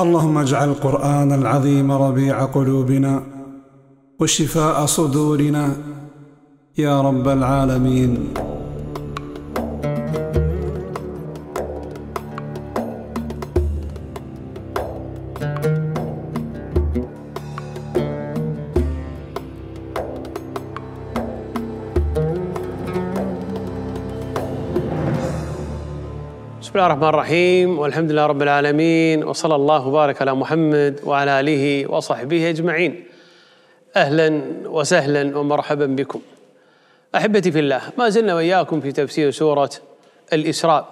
اللهم اجعل القرآن العظيم ربيع قلوبنا وشفاء صدورنا يا رب العالمين بسم الله الرحمن الرحيم والحمد لله رب العالمين وصلى الله وبارك على محمد وعلى اله وصحبه اجمعين. اهلا وسهلا ومرحبا بكم. احبتي في الله ما زلنا واياكم في تفسير سوره الاسراء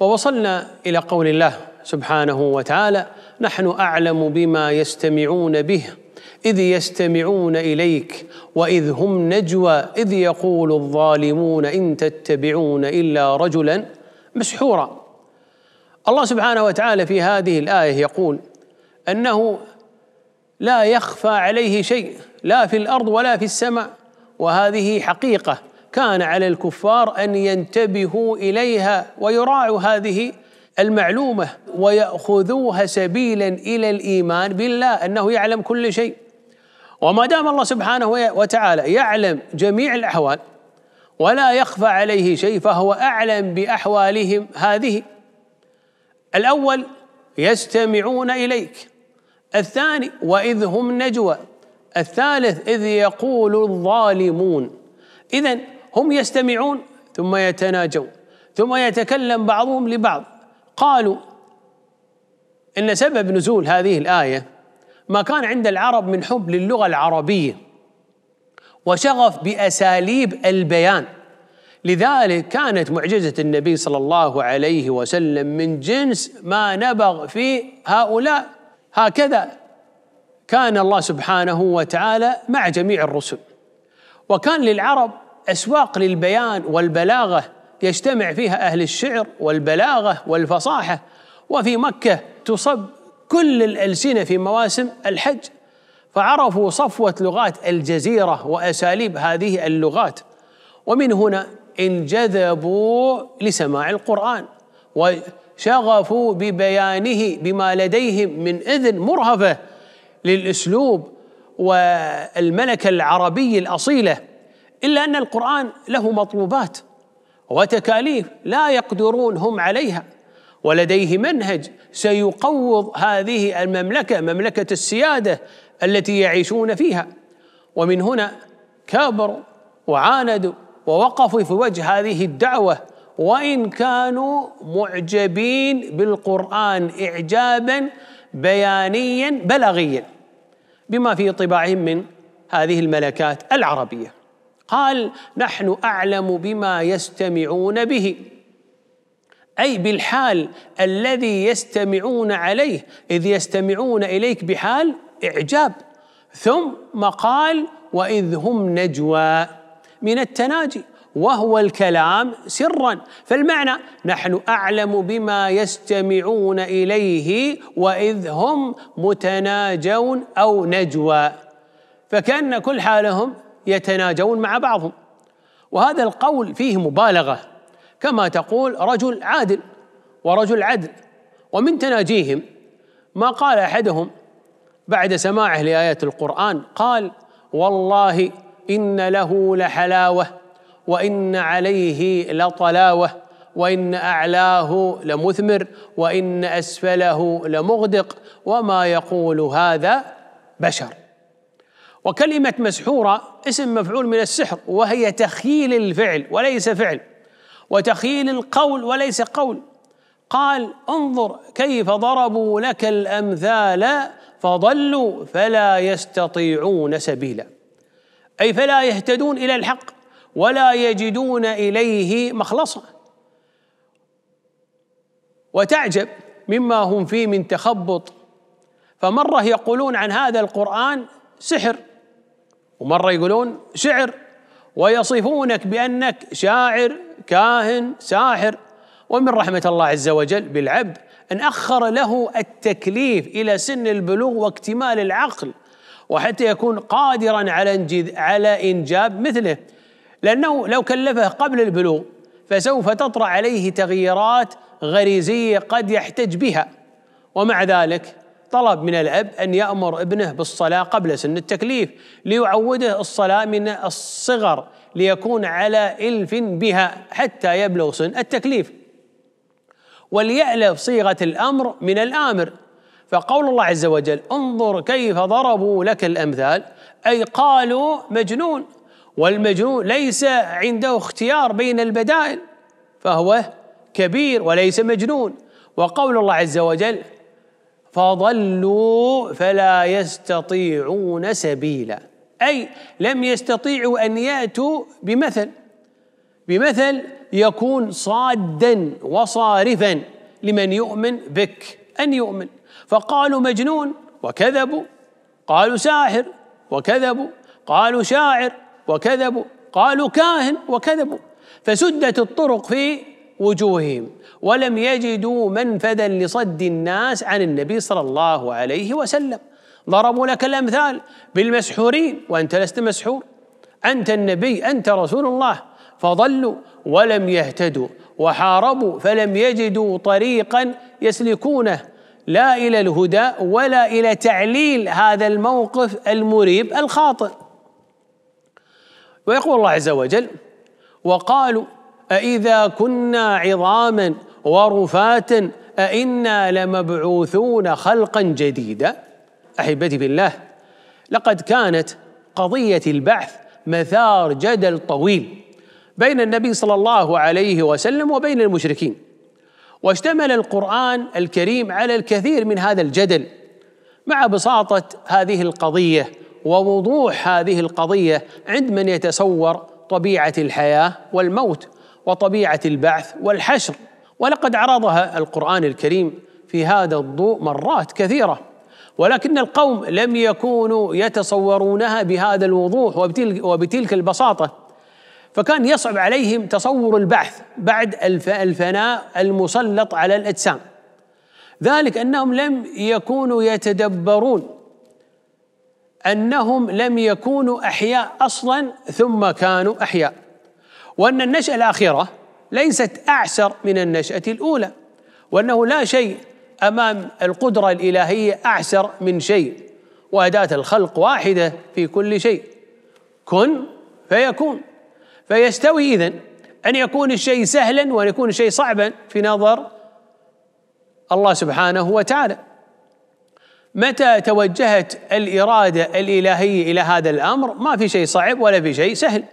ووصلنا الى قول الله سبحانه وتعالى نحن اعلم بما يستمعون به إذ يستمعون إليك وإذ هم نجوى إذ يقول الظالمون إن تتبعون إلا رجلا مسحورا الله سبحانه وتعالى في هذه الايه يقول انه لا يخفى عليه شيء لا في الارض ولا في السماء وهذه حقيقه كان على الكفار ان ينتبهوا اليها ويراعوا هذه المعلومه وياخذوها سبيلا الى الايمان بالله انه يعلم كل شيء وما دام الله سبحانه وتعالى يعلم جميع الاحوال ولا يخفى عليه شيء فهو اعلم باحوالهم هذه الأول يستمعون إليك الثاني وإذ هم نجوى الثالث إذ يقول الظالمون إذا هم يستمعون ثم يتناجون ثم يتكلم بعضهم لبعض قالوا إن سبب نزول هذه الآية ما كان عند العرب من حب للغة العربية وشغف بأساليب البيان لذلك كانت معجزة النبي صلى الله عليه وسلم من جنس ما نبغ في هؤلاء هكذا كان الله سبحانه وتعالى مع جميع الرسل وكان للعرب أسواق للبيان والبلاغة يجتمع فيها أهل الشعر والبلاغة والفصاحة وفي مكة تصب كل الألسنة في مواسم الحج فعرفوا صفوة لغات الجزيرة وأساليب هذه اللغات ومن هنا انجذبوا لسماع القرآن وشغفوا ببيانه بما لديهم من إذن مرهفة للأسلوب والملكة العربية الأصيلة إلا أن القرآن له مطلوبات وتكاليف لا يقدرون هم عليها ولديه منهج سيقوض هذه المملكه مملكه السياده التي يعيشون فيها ومن هنا كابروا وعاندوا ووقفوا في وجه هذه الدعوه وان كانوا معجبين بالقران اعجابا بيانيا بلاغيا بما في طباعهم من هذه الملكات العربيه قال نحن اعلم بما يستمعون به اي بالحال الذي يستمعون عليه اذ يستمعون اليك بحال اعجاب ثم قال واذ هم نجوى من التناجي وهو الكلام سرا فالمعنى نحن اعلم بما يستمعون اليه واذ هم متناجون او نجوى فكان كل حالهم يتناجون مع بعضهم وهذا القول فيه مبالغه كما تقول رجل عادل ورجل عدل ومن تناجيهم ما قال احدهم بعد سماعه لايات القران قال والله إن له لحلاوة وإن عليه لطلاوة وإن أعلاه لمثمر وإن أسفله لمغدق وما يقول هذا بشر وكلمة مسحورة اسم مفعول من السحر وهي تخييل الفعل وليس فعل وتخييل القول وليس قول قال انظر كيف ضربوا لك الأمثال فضلوا فلا يستطيعون سبيلا أي فلا يهتدون إلى الحق ولا يجدون إليه مخلصا وتعجب مما هم فيه من تخبط فمرة يقولون عن هذا القرآن سحر ومرة يقولون شعر ويصفونك بأنك شاعر كاهن ساحر ومن رحمة الله عز وجل بالعبد أن أخر له التكليف إلى سن البلوغ واكتمال العقل وحتى يكون قادرا على على انجاب مثله لانه لو كلفه قبل البلوغ فسوف تطرا عليه تغييرات غريزيه قد يحتج بها ومع ذلك طلب من الاب ان يامر ابنه بالصلاه قبل سن التكليف ليعوده الصلاه من الصغر ليكون على الف بها حتى يبلغ سن التكليف وليالف صيغه الامر من الامر فقول الله عز وجل انظر كيف ضربوا لك الامثال اي قالوا مجنون والمجنون ليس عنده اختيار بين البدائل فهو كبير وليس مجنون وقول الله عز وجل فضلوا فلا يستطيعون سبيلا اي لم يستطيعوا ان ياتوا بمثل بمثل يكون صادا وصارفا لمن يؤمن بك أن يؤمن فقالوا مجنون وكذبوا قالوا ساحر وكذبوا قالوا شاعر وكذبوا قالوا كاهن وكذبوا فسدت الطرق في وجوههم ولم يجدوا منفذا لصد الناس عن النبي صلى الله عليه وسلم ضربوا لك الامثال بالمسحورين وانت لست مسحور انت النبي انت رسول الله فضلوا ولم يهتدوا وحاربوا فلم يجدوا طريقا يسلكونه لا الى الهدى ولا الى تعليل هذا الموقف المريب الخاطئ ويقول الله عز وجل وقالوا أإذا كنا عظاما ورفاتا أإنا لمبعوثون خلقا جديدا أحبتي بالله لقد كانت قضية البعث مثار جدل طويل بين النبي صلى الله عليه وسلم وبين المشركين واشتمل القرآن الكريم على الكثير من هذا الجدل مع بساطة هذه القضية ووضوح هذه القضية عند من يتصور طبيعة الحياة والموت وطبيعة البعث والحشر ولقد عرضها القرآن الكريم في هذا الضوء مرات كثيرة ولكن القوم لم يكونوا يتصورونها بهذا الوضوح وبتلك, البساطة فكان يصعب عليهم تصور البعث بعد الفناء المسلط على الاجسام ذلك انهم لم يكونوا يتدبرون انهم لم يكونوا احياء اصلا ثم كانوا احياء وان النشاه الاخيره ليست اعسر من النشاه الاولى وانه لا شيء امام القدره الالهيه اعسر من شيء واداه الخلق واحده في كل شيء كن فيكون فيستوي إذن أن يكون الشيء سهلا وأن يكون الشيء صعبا في نظر الله سبحانه وتعالى متى توجهت الإرادة الإلهية إلى هذا الأمر ما في شيء صعب ولا في شيء سهل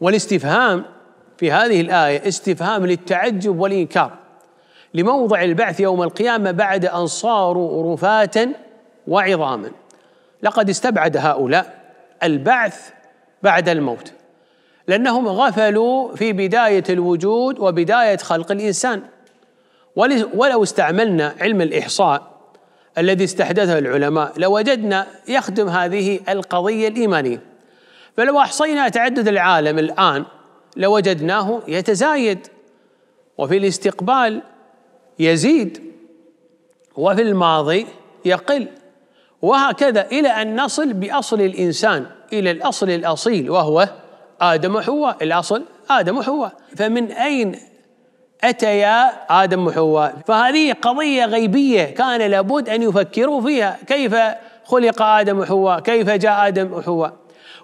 والاستفهام في هذه الآية استفهام للتعجب والإنكار لموضع البعث يوم القيامة بعد أن صاروا رفاتا وعظاما لقد استبعد هؤلاء البعث بعد الموت لأنهم غفلوا في بداية الوجود وبداية خلق الإنسان ولو استعملنا علم الإحصاء الذي استحدثه العلماء لوجدنا يخدم هذه القضية الإيمانية فلو أحصينا تعدد العالم الآن لوجدناه يتزايد وفي الاستقبال يزيد وفي الماضي يقل وهكذا إلى أن نصل بأصل الإنسان إلى الأصل الأصيل وهو آدم وحواء الأصل آدم وحواء فمن أين أتيا آدم وحواء فهذه قضية غيبية كان لابد أن يفكروا فيها كيف خلق آدم وحواء كيف جاء آدم وحواء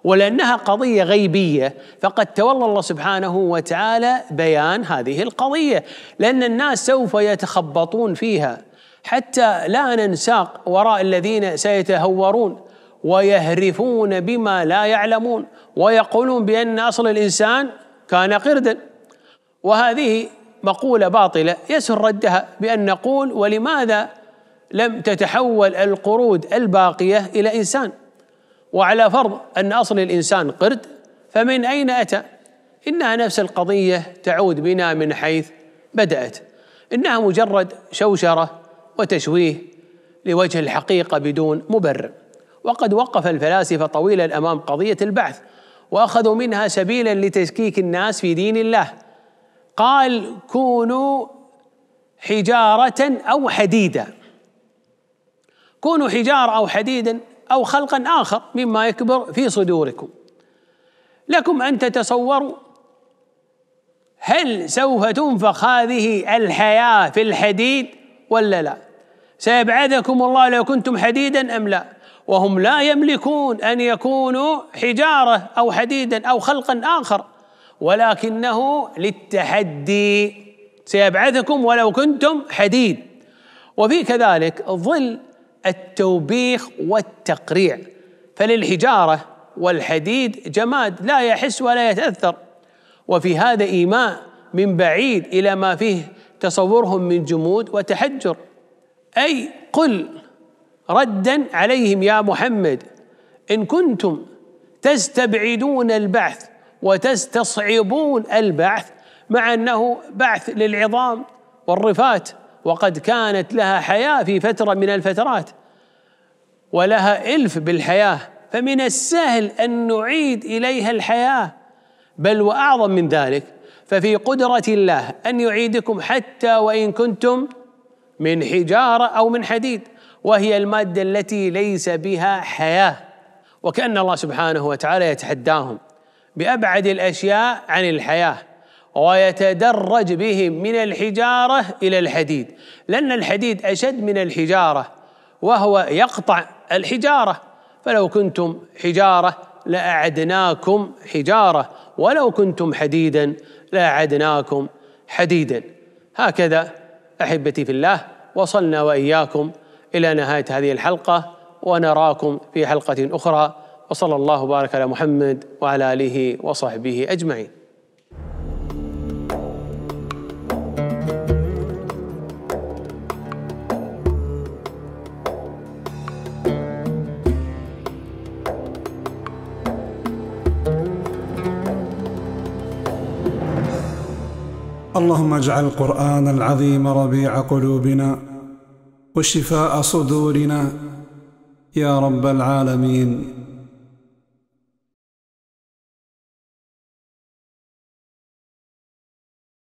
ولأنها قضية غيبية فقد تولى الله سبحانه وتعالى بيان هذه القضية لأن الناس سوف يتخبطون فيها حتى لا ننساق وراء الذين سيتهورون ويهرفون بما لا يعلمون ويقولون بأن أصل الإنسان كان قردا وهذه مقولة باطلة يسهل ردها بأن نقول ولماذا لم تتحول القرود الباقية إلى إنسان وعلى فرض أن أصل الإنسان قرد فمن أين أتى إنها نفس القضية تعود بنا من حيث بدأت إنها مجرد شوشرة وتشويه لوجه الحقيقة بدون مبرر وقد وقف الفلاسفة طويلا أمام قضية البعث واخذوا منها سبيلا لتشكيك الناس في دين الله قال كونوا حجاره او حديدا كونوا حجاره او حديدا او خلقا اخر مما يكبر في صدوركم لكم ان تتصوروا هل سوف تنفخ هذه الحياه في الحديد ولا لا سيبعثكم الله لو كنتم حديدا ام لا وهم لا يملكون ان يكونوا حجاره او حديدا او خلقا اخر ولكنه للتحدي سيبعثكم ولو كنتم حديد وفي كذلك ظل التوبيخ والتقريع فللحجاره والحديد جماد لا يحس ولا يتاثر وفي هذا ايماء من بعيد الى ما فيه تصورهم من جمود وتحجر اي قل ردا عليهم يا محمد ان كنتم تستبعدون البعث وتستصعبون البعث مع انه بعث للعظام والرفات وقد كانت لها حياه في فتره من الفترات ولها الف بالحياه فمن السهل ان نعيد اليها الحياه بل واعظم من ذلك ففي قدره الله ان يعيدكم حتى وان كنتم من حجاره او من حديد وهي المادة التي ليس بها حياة وكأن الله سبحانه وتعالى يتحداهم بأبعد الأشياء عن الحياة ويتدرج بهم من الحجارة إلى الحديد لأن الحديد أشد من الحجارة وهو يقطع الحجارة فلو كنتم حجارة لأعدناكم حجارة ولو كنتم حديدا لأعدناكم حديدا هكذا أحبتي في الله وصلنا وإياكم الى نهايه هذه الحلقه ونراكم في حلقه اخرى وصلى الله وبارك على محمد وعلى اله وصحبه اجمعين اللهم اجعل القران العظيم ربيع قلوبنا وشفاء صدورنا يا رب العالمين